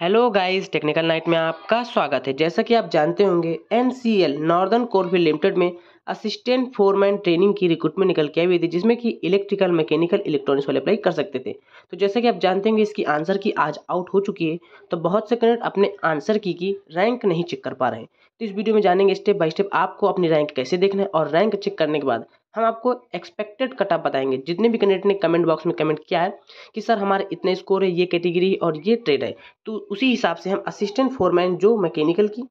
hello guys technical night में आपका स्वागत है जैसा कि आप जानते होंगे एनसीएल नॉर्दर्न कोलफील्ड लिमिटेड में असिस्टेंट फोरमैन ट्रेनिंग की रिक्रूटमेंट निकल के आई हुई थी जिसमें कि इलेक्ट्रिकल मैकेनिकल इलेक्ट्रॉनिक्स वाले अप्लाई कर सकते थे तो जैसा कि आप जानते होंगे इसकी आंसर की आज आउट हो चुकी है तो बहुत से कैंडिडेट अपने आंसर की की रैंक नहीं चेक कर पा रहे हैं तो इस वीडियो में जानेंगे स्टेप बाय स्टेप आपको अपनी रैंक कैसे देखना है और रैंक चेक करने के बाद हम आपको एक्सपेक्टेड कट बताएंगे जितने भी कैंडिडेट ने कमेंट बॉक्स में कमेंट किया है कि सर हमारे इतने स्कोर है ये कैटेगरी और ये ट्रेड है तो उसी हिसाब से हम असिस्टेंट फोरमैन जो मैकेनिकल की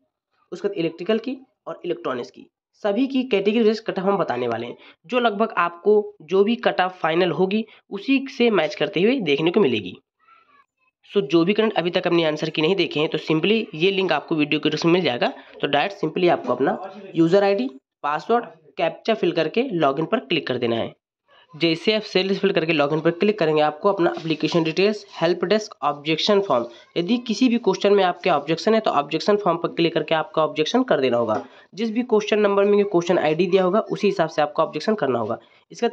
उसके बाद इलेक्ट्रिकल की और इलेक्ट्रॉनिक्स की सभी की कैटेगरी वाइज कट ऑफ हम बताने वाले हैं जो लगभग आपको जो भी कट ऑफ फाइनल होगी उसी से मैच करते हुए देखने को मिलेगी सो so, जो भी करंट अभी तक अपने आंसर की नहीं देखे हैं तो सिंपली ये लिंक आपको वीडियो के डिस्क्रिप्शन मिल जाएगा तो डायरेक्ट सिंपली आपको अपना user ID password captcha fill करके लॉगिन पर क्लिक कर देना है जैसे आप सेल्स फिल करके लॉगिन पर क्लिक करेंगे आपको अपना application details help desk objection form यदि किसी भी क्वेश्चन में आपके ऑब्जेक्शन है तो ऑब्जेक्शन फॉर्म पर क्लिक करके आपका ऑब्जेक्शन कर देना होगा जिस भी क्वेश्चन नंबर में क्वेश्चन आई दिया होगा उसी हिसाब से आपको ऑब्जेक्शन करना होगा इसका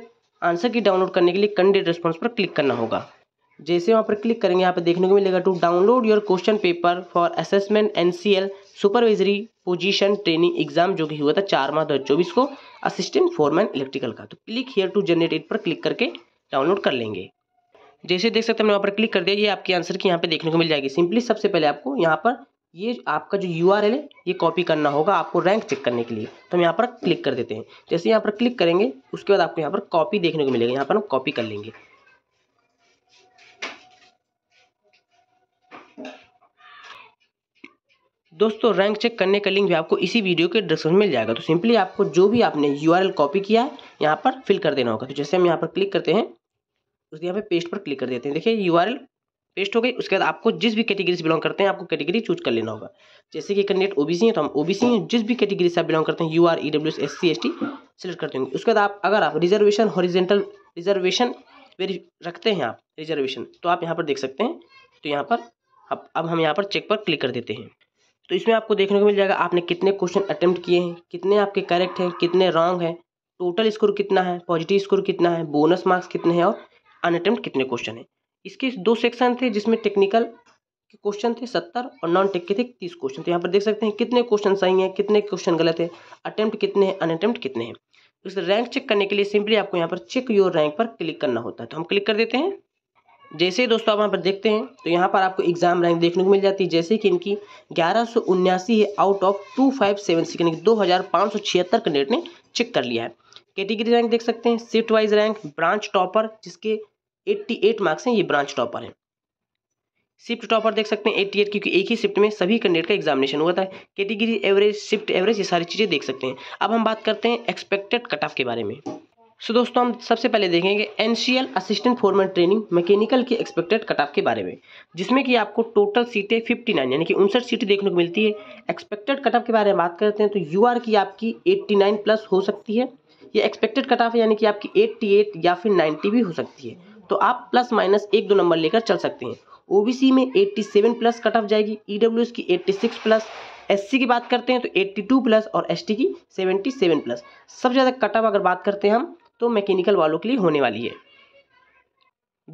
आंसर की डाउनलोड करने के लिए कंडेट रिस्पॉन्स पर क्लिक करना होगा जैसे वहाँ पर क्लिक करेंगे यहाँ पर देखने को मिलेगा to download your question paper for assessment N C L supervisory position training exam जो कि हुआ था चार माह दो चौबीस को असिस्टेंट फोरमैन इलेक्ट्रिकल का तो click here to generate it पर क्लिक करके डाउनलोड कर लेंगे जैसे देख सकते हैं हमने वहाँ पर क्लिक कर दिया ये आपके आंसर की यहाँ पे देखने को मिल जाएगी सिंपली सबसे पहले आपको यहाँ पर ये आपका जो यू आर एल है ये कॉपी करना होगा आपको रैंक चेक करने के लिए तो हम यहाँ पर क्लिक कर देते हैं जैसे यहाँ पर क्लिक करेंगे उसके बाद आपको यहाँ पर कॉपी देखने को मिलेगा यहाँ पर हम कॉपी कर लेंगे दोस्तों रैंक चेक करने का लिंक भी आपको इसी वीडियो के डिस्क्रिप्शन में मिल जाएगा तो सिंपली आपको जो भी आपने यू कॉपी किया है यहाँ पर फिल कर देना होगा तो जैसे हम यहाँ पर क्लिक करते हैं उसके यहाँ पे पेस्ट पर क्लिक कर देते हैं देखिए यू पेस्ट हो गई उसके बाद आपको जिस भी कैटेगरी से बिलोंग करते हैं आपको कैटेगरी चूज कर लेना होगा जैसे कि कैंडिडेट ओबीसी है तो हम ओबीसी हैं जिस भी कैटेगरी से आप बिलोंग करते हैं U R E W S C S T select करते होंगे उसके बाद आप अगर आप रिजर्वेशन हॉरिजेंटल रिजर्वेशन रखते हैं आप रिजर्वेशन तो आप यहाँ पर देख सकते हैं तो यहाँ पर अब हम यहाँ पर चेक पर क्लिक कर देते हैं तो इसमें आपको देखने को मिल जाएगा आपने कितने क्वेश्चन अटैम्प्ट किए हैं कितने आपके करेक्ट हैं कितने रॉन्ग हैं टोटल स्कोर कितना है पॉजिटिव स्कोर कितना है बोनस मार्क्स कितने हैं और अनअटैम्प्ट कितने क्वेश्चन हैं इसके दो सेक्शन थे जिसमें टेक्निकल के क्वेश्चन थे सत्तर और नॉन टेक के थे तीस क्वेश्चन तो यहाँ पर देख सकते हैं कितने क्वेश्चन सही हैं कितने क्वेश्चन गलत हैं अटैम्प्ट कितने हैं अनअटैम्प्ट कितने हैं तो इस रैंक चेक करने के लिए सिंपली आपको यहाँ पर चेक योर रैंक पर क्लिक करना होता है तो हम क्लिक कर देते हैं जैसे ही दोस्तों आप यहाँ पर देखते हैं तो यहाँ पर आपको एग्जाम रैंक देखने को मिल जाती है जैसे कि इनकी ग्यारह सौ उन्यासी है out of two five seven six यानी दो हज़ार पाँच सौ छिहत्तर कैंडिडेट ने चेक कर लिया है कैटेगरी रैंक देख सकते हैं shift wise rank branch topper जिसके एट्टी एट मार्क्स हैं ये ब्रांच टॉपर हैं शिफ्ट टॉपर देख सकते हैं एट्टी एट क्योंकि एक ही शिफ्ट में सभी कैंडिडेट का एग्जामिनेशन हुआ था कैटेगरी एवरेज शिफ्ट एवरेज ये सारी चीज़ें देख सकते हैं अब हम बात करते हैं एक्सपेक्टेड कट ऑफ के बारे में सो so, दोस्तों हम सबसे पहले देखेंगे N assistant foreman training mechanical के एक्सपेक्टेड कट ऑफ के बारे में जिसमें कि आपको टोटल सीटें 59 यानी कि उनसठ सीटें देखने को मिलती है एक्सपेक्टेड कट ऑफ के बारे में बात करते हैं तो यू की आपकी 89 प्लस हो सकती है या एक्सपेक्टेड कट ऑफ यानी कि आपकी 88 या फिर 90 भी हो सकती है तो आप प्लस माइनस एक दो नंबर लेकर चल सकते हैं सी में सेवन प्लस कट ऑफ जाएगी एस e की सिक्स प्लस सी की बात करते हैं तो टू प्लस और टी की सेवन प्लस सबसे ज़्यादा कट ऑफ अगर बात करते हैं हम तो मैकेनिकल वालों के लिए होने वाली है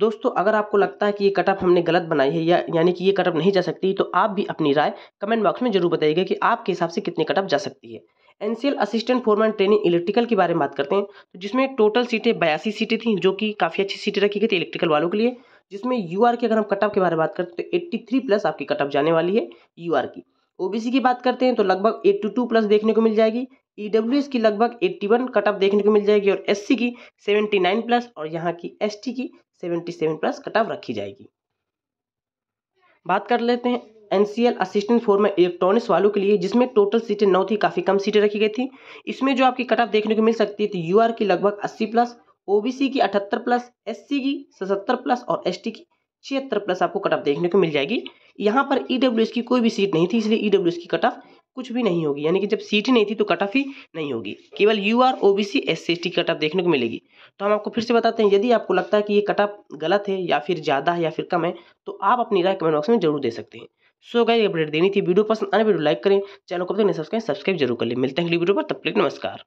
दोस्तों अगर आपको लगता है कि ये कटअप हमने गलत बनाई है या यानी कि ये कटअप नहीं जा सकती तो आप भी अपनी राय कमेंट बॉक्स में जरूर बताइएगा कि आपके हिसाब से कितने कटअप जा सकती है NCL assistant foreman training electrical के बारे में बात करते हैं तो जिसमें टोटल सीटें बयासी सीटें थी जो कि काफ़ी अच्छी सीटें रखी गई थी इलेक्ट्रिकल वालों के लिए जिसमें यू की अगर हम कटअप के बारे में बात करते हैं तो एट्टी प्लस आपकी कटअप जाने वाली है यू की ओबीसी की बात करते हैं तो लगभग एट्टी टू प्लस देखने को मिल जाएगी ई e की लगभग 81 कट ऑफ देखने को मिल जाएगी और एस की 79 प्लस और यहाँ की एस की 77 प्लस कट ऑफ रखी जाएगी बात कर लेते हैं एल असिस्टेंट फोर में इलेक्ट्रॉनिक्स वालों के लिए जिसमें टोटल सीटें नौ थी काफ़ी कम सीटें रखी गई थी इसमें जो आपकी कट ऑफ देखने को मिल सकती है यू तो की लगभग अस्सी प्लस ओबीसी की अठहत्तर प्लस एस की सतहत्तर प्लस और एस की छिहत्तर प्लस आपको कट ऑफ देखने को मिल जाएगी यहाँ पर ई e की कोई भी सीट नहीं थी इसलिए ई e की कट ऑफ कुछ भी नहीं होगी यानी कि जब सीट नहीं थी तो कट ऑफ ही नहीं होगी केवल U R O B C S C की कट ऑफ देखने को मिलेगी तो हम आपको फिर से बताते हैं यदि आपको लगता है कि ये कट ऑफ गलत है या फिर ज़्यादा है या फिर कम है तो आप अपनी राय कमेंट बॉक्स में जरूर दे सकते हैं सो गई गाइस अपडेट देनी थी वीडियो पसंद आने वीडियो लाइक करें चैनल को नहीं सब्सक्राइब सब्सक्राइब जरूर कर लें मिलते हैं अगली वीडियो पर तब तक नमस्कार